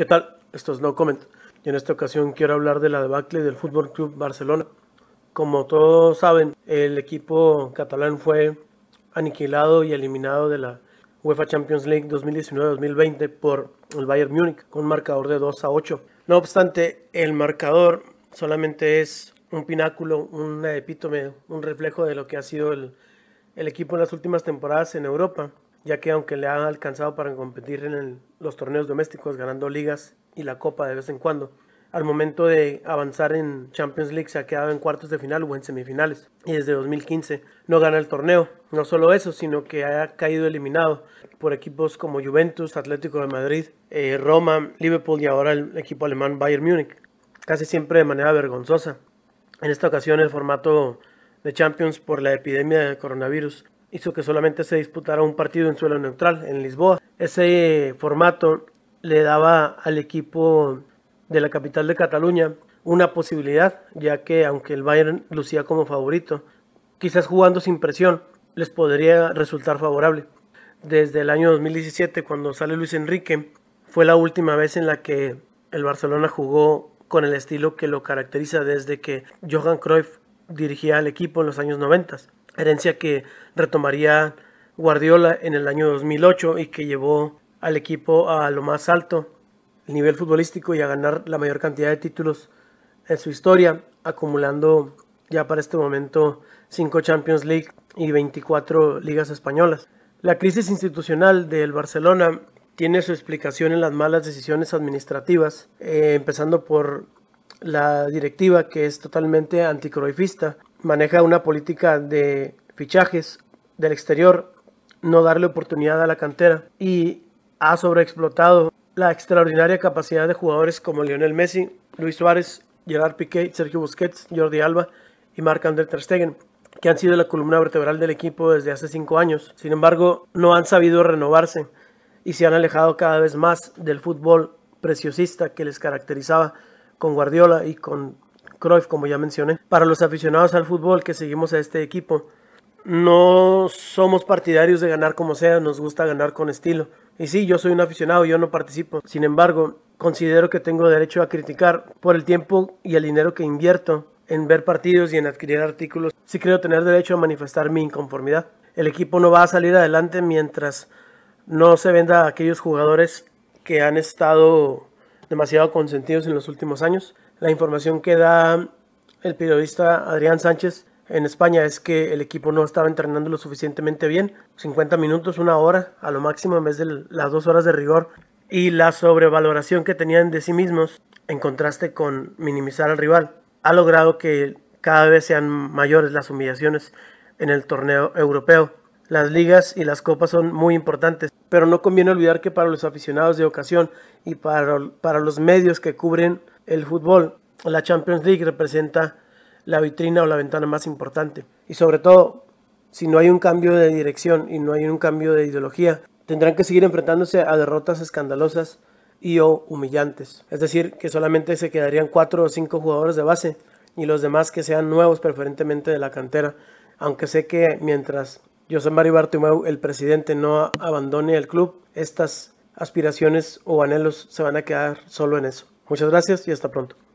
¿Qué tal? Esto es No Comment. Y en esta ocasión quiero hablar de la debacle del Fútbol Club Barcelona. Como todos saben, el equipo catalán fue aniquilado y eliminado de la UEFA Champions League 2019-2020 por el Bayern Múnich con un marcador de 2 a 8. No obstante, el marcador solamente es un pináculo, un epítome, un reflejo de lo que ha sido el, el equipo en las últimas temporadas en Europa ya que aunque le ha alcanzado para competir en los torneos domésticos, ganando ligas y la copa de vez en cuando, al momento de avanzar en Champions League se ha quedado en cuartos de final o en semifinales y desde 2015 no gana el torneo. No solo eso, sino que ha caído eliminado por equipos como Juventus, Atlético de Madrid, eh, Roma, Liverpool y ahora el equipo alemán Bayern Múnich, casi siempre de manera vergonzosa. En esta ocasión el formato de Champions por la epidemia de coronavirus hizo que solamente se disputara un partido en suelo neutral, en Lisboa. Ese eh, formato le daba al equipo de la capital de Cataluña una posibilidad, ya que aunque el Bayern lucía como favorito, quizás jugando sin presión les podría resultar favorable. Desde el año 2017, cuando sale Luis Enrique, fue la última vez en la que el Barcelona jugó con el estilo que lo caracteriza desde que Johan Cruyff dirigía al equipo en los años 90 herencia que retomaría Guardiola en el año 2008 y que llevó al equipo a lo más alto, el nivel futbolístico y a ganar la mayor cantidad de títulos en su historia, acumulando ya para este momento 5 Champions League y 24 ligas españolas. La crisis institucional del Barcelona tiene su explicación en las malas decisiones administrativas, eh, empezando por la directiva que es totalmente anticroifista maneja una política de fichajes del exterior, no darle oportunidad a la cantera y ha sobreexplotado la extraordinaria capacidad de jugadores como Lionel Messi, Luis Suárez, Gerard Piqué, Sergio Busquets, Jordi Alba y Marc-André Ter Stegen, que han sido la columna vertebral del equipo desde hace cinco años. Sin embargo, no han sabido renovarse y se han alejado cada vez más del fútbol preciosista que les caracterizaba con Guardiola y con Cruyff, como ya mencioné. Para los aficionados al fútbol que seguimos a este equipo, no somos partidarios de ganar como sea, nos gusta ganar con estilo. Y sí, yo soy un aficionado, yo no participo. Sin embargo, considero que tengo derecho a criticar por el tiempo y el dinero que invierto en ver partidos y en adquirir artículos. Sí creo tener derecho a manifestar mi inconformidad. El equipo no va a salir adelante mientras no se venda a aquellos jugadores que han estado demasiado consentidos en los últimos años. La información que da el periodista Adrián Sánchez en España es que el equipo no estaba entrenando lo suficientemente bien, 50 minutos, una hora a lo máximo en vez de las dos horas de rigor y la sobrevaloración que tenían de sí mismos en contraste con minimizar al rival ha logrado que cada vez sean mayores las humillaciones en el torneo europeo. Las ligas y las copas son muy importantes pero no conviene olvidar que para los aficionados de ocasión y para, para los medios que cubren el fútbol, la Champions League representa la vitrina o la ventana más importante. Y sobre todo, si no hay un cambio de dirección y no hay un cambio de ideología, tendrán que seguir enfrentándose a derrotas escandalosas y o humillantes. Es decir, que solamente se quedarían cuatro o cinco jugadores de base y los demás que sean nuevos preferentemente de la cantera. Aunque sé que mientras José Mario Bartomeu, el presidente, no abandone el club, estas aspiraciones o anhelos se van a quedar solo en eso. Muchas gracias y hasta pronto.